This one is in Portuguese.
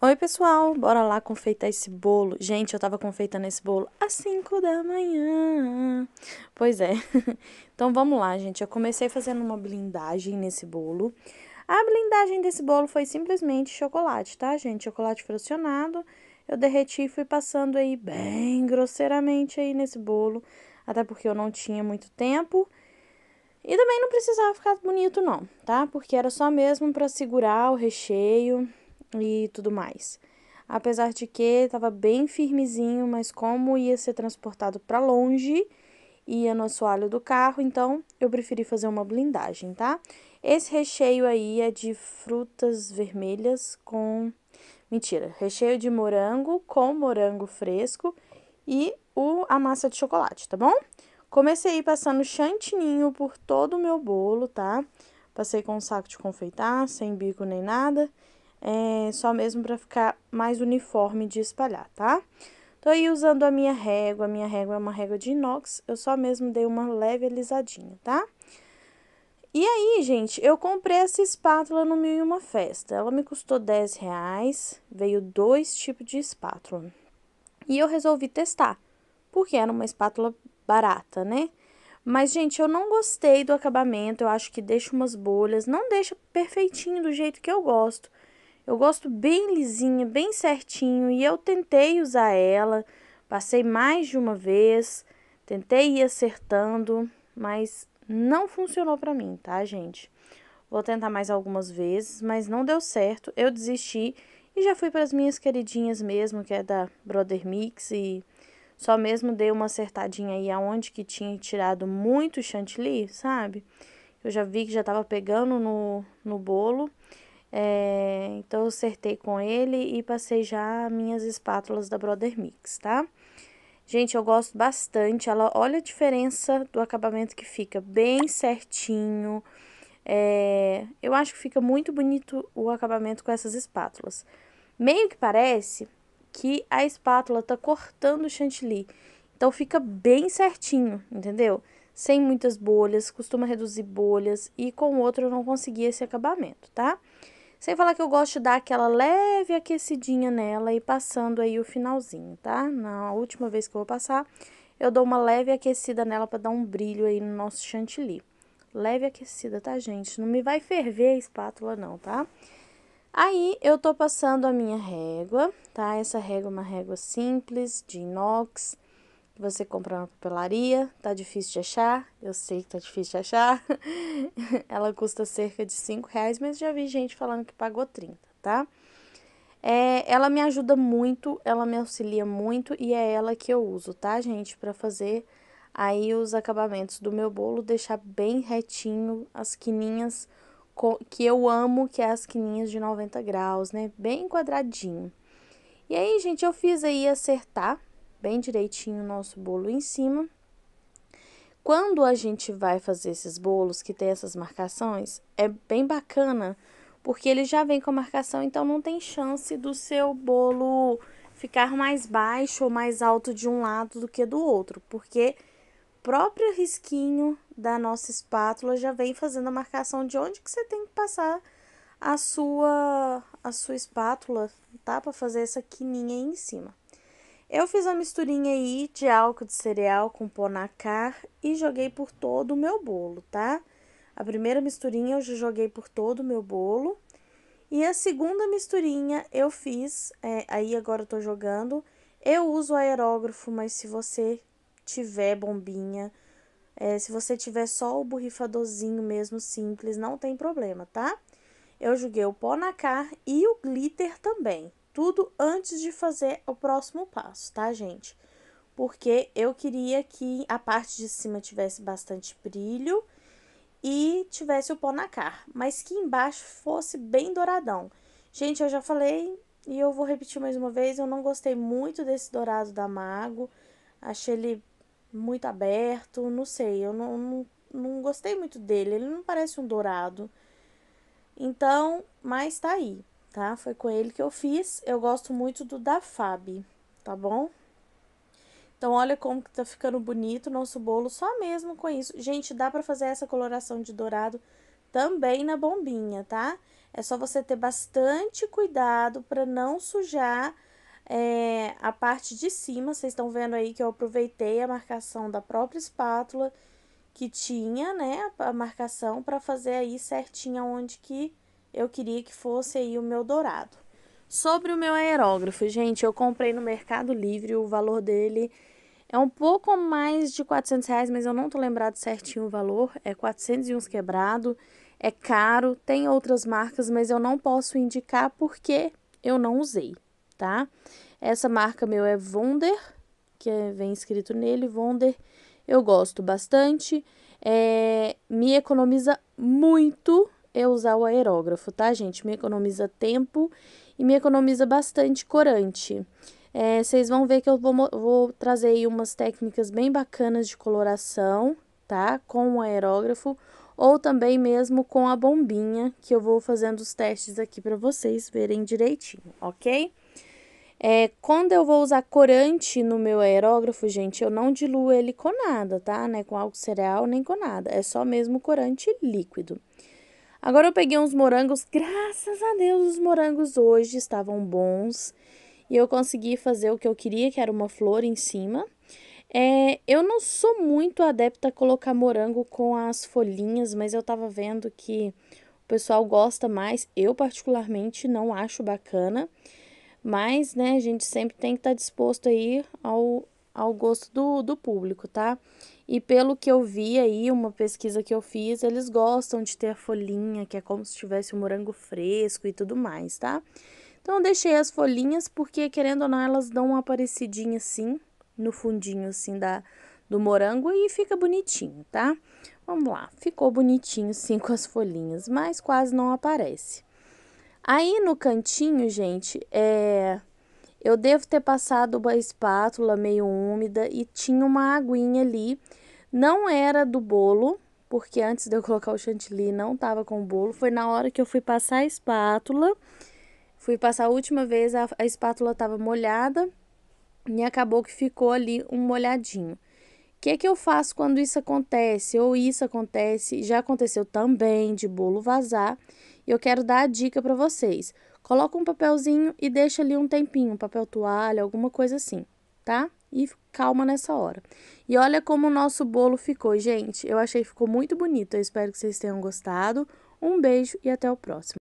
Oi, pessoal, bora lá confeitar esse bolo. Gente, eu tava confeitando esse bolo às 5 da manhã. Pois é. Então vamos lá, gente. Eu comecei fazendo uma blindagem nesse bolo. A blindagem desse bolo foi simplesmente chocolate, tá, gente? Chocolate fracionado. Eu derreti e fui passando aí bem grosseiramente aí nesse bolo, até porque eu não tinha muito tempo. E também não precisava ficar bonito não, tá? Porque era só mesmo para segurar o recheio e tudo mais. Apesar de que estava bem firmezinho, mas como ia ser transportado para longe, ia no assoalho do carro, então eu preferi fazer uma blindagem, tá? Esse recheio aí é de frutas vermelhas com. Mentira, recheio de morango com morango fresco e o, a massa de chocolate, tá bom? Comecei passando chantininho por todo o meu bolo, tá? Passei com um saco de confeitar, sem bico nem nada é, só mesmo para ficar mais uniforme de espalhar, tá? Tô aí usando a minha régua, a minha régua é uma régua de inox, eu só mesmo dei uma leve alisadinha, tá? E aí, gente, eu comprei essa espátula no Mil e Uma Festa, ela me custou 10 reais, veio dois tipos de espátula. E eu resolvi testar, porque era uma espátula barata, né? Mas, gente, eu não gostei do acabamento, eu acho que deixa umas bolhas, não deixa perfeitinho do jeito que eu gosto. Eu gosto bem lisinha, bem certinho e eu tentei usar ela, passei mais de uma vez, tentei ir acertando, mas não funcionou para mim, tá, gente? Vou tentar mais algumas vezes, mas não deu certo, eu desisti e já fui para as minhas queridinhas mesmo, que é da Brother Mix e só mesmo dei uma acertadinha aí aonde que tinha tirado muito chantilly, sabe? Eu já vi que já tava pegando no, no bolo. É, então, eu acertei com ele e passei já minhas espátulas da Brother Mix, tá? Gente, eu gosto bastante. Ela, olha a diferença do acabamento que fica. Bem certinho. É, eu acho que fica muito bonito o acabamento com essas espátulas. Meio que parece que a espátula tá cortando o chantilly. Então, fica bem certinho, entendeu? Sem muitas bolhas, costuma reduzir bolhas. E com o outro eu não consegui esse acabamento, tá? Tá? Sem falar que eu gosto de dar aquela leve aquecidinha nela e passando aí o finalzinho, tá? Na última vez que eu vou passar, eu dou uma leve aquecida nela para dar um brilho aí no nosso chantilly. Leve aquecida, tá, gente? Não me vai ferver a espátula não, tá? Aí, eu tô passando a minha régua, tá? Essa régua é uma régua simples, de inox, você compra na papelaria, tá difícil de achar, eu sei que tá difícil de achar. Ela custa cerca de 5 reais, mas já vi gente falando que pagou 30, tá? É, ela me ajuda muito, ela me auxilia muito e é ela que eu uso, tá, gente? Pra fazer aí os acabamentos do meu bolo, deixar bem retinho as quininhas que eu amo, que é as quininhas de 90 graus, né? Bem quadradinho. E aí, gente, eu fiz aí acertar bem direitinho o nosso bolo em cima. Quando a gente vai fazer esses bolos que tem essas marcações, é bem bacana, porque ele já vem com a marcação, então não tem chance do seu bolo ficar mais baixo ou mais alto de um lado do que do outro, porque o próprio risquinho da nossa espátula já vem fazendo a marcação de onde que você tem que passar a sua a sua espátula, tá? Para fazer essa quininha aí em cima. Eu fiz uma misturinha aí de álcool de cereal com pó na car e joguei por todo o meu bolo, tá? A primeira misturinha eu já joguei por todo o meu bolo. E a segunda misturinha eu fiz, é, aí agora eu tô jogando. Eu uso aerógrafo, mas se você tiver bombinha, é, se você tiver só o borrifadorzinho mesmo simples, não tem problema, tá? Eu joguei o pó na car e o glitter também tudo antes de fazer o próximo passo, tá, gente? Porque eu queria que a parte de cima tivesse bastante brilho e tivesse o pó na cara, mas que embaixo fosse bem douradão. Gente, eu já falei e eu vou repetir mais uma vez, eu não gostei muito desse dourado da Mago, achei ele muito aberto, não sei, eu não, não, não gostei muito dele, ele não parece um dourado. Então, mas tá aí tá? Foi com ele que eu fiz. Eu gosto muito do da Fab, tá bom? Então, olha como que tá ficando bonito o nosso bolo só mesmo com isso. Gente, dá pra fazer essa coloração de dourado também na bombinha, tá? É só você ter bastante cuidado pra não sujar é, a parte de cima. Vocês estão vendo aí que eu aproveitei a marcação da própria espátula que tinha, né? A marcação pra fazer aí certinho onde que eu queria que fosse aí o meu dourado. Sobre o meu aerógrafo, gente, eu comprei no Mercado Livre, o valor dele é um pouco mais de 400 reais, mas eu não tô lembrado certinho o valor, é 401 quebrado, é caro, tem outras marcas, mas eu não posso indicar porque eu não usei, tá? Essa marca meu é Wonder, que é, vem escrito nele, Wonder, eu gosto bastante, é, me economiza muito, eu é usar o aerógrafo, tá, gente? Me economiza tempo e me economiza bastante corante. É, vocês vão ver que eu vou, vou trazer aí umas técnicas bem bacanas de coloração, tá? Com o aerógrafo ou também mesmo com a bombinha, que eu vou fazendo os testes aqui para vocês verem direitinho, ok? É, quando eu vou usar corante no meu aerógrafo, gente, eu não diluo ele com nada, tá? Né? Com álcool cereal nem com nada, é só mesmo corante líquido. Agora eu peguei uns morangos, graças a Deus os morangos hoje estavam bons e eu consegui fazer o que eu queria, que era uma flor em cima. É, eu não sou muito adepta a colocar morango com as folhinhas, mas eu tava vendo que o pessoal gosta mais. Eu, particularmente, não acho bacana. Mas, né, a gente sempre tem que estar tá disposto aí ao, ao gosto do, do público, tá? E pelo que eu vi aí, uma pesquisa que eu fiz, eles gostam de ter a folhinha, que é como se tivesse um morango fresco e tudo mais, tá? Então eu deixei as folhinhas porque, querendo ou não, elas dão uma parecidinha assim, no fundinho assim da, do morango e fica bonitinho, tá? Vamos lá, ficou bonitinho sim com as folhinhas, mas quase não aparece. Aí no cantinho, gente, é... Eu devo ter passado uma espátula meio úmida e tinha uma aguinha ali. Não era do bolo, porque antes de eu colocar o chantilly não tava com o bolo. Foi na hora que eu fui passar a espátula. Fui passar a última vez, a, a espátula estava molhada e acabou que ficou ali um molhadinho. O que, que eu faço quando isso acontece? Ou isso acontece, já aconteceu também de bolo vazar. Eu quero dar a dica para vocês. Coloca um papelzinho e deixa ali um tempinho, um papel toalha, alguma coisa assim, tá? E calma nessa hora. E olha como o nosso bolo ficou, gente. Eu achei que ficou muito bonito. Eu espero que vocês tenham gostado. Um beijo e até o próximo.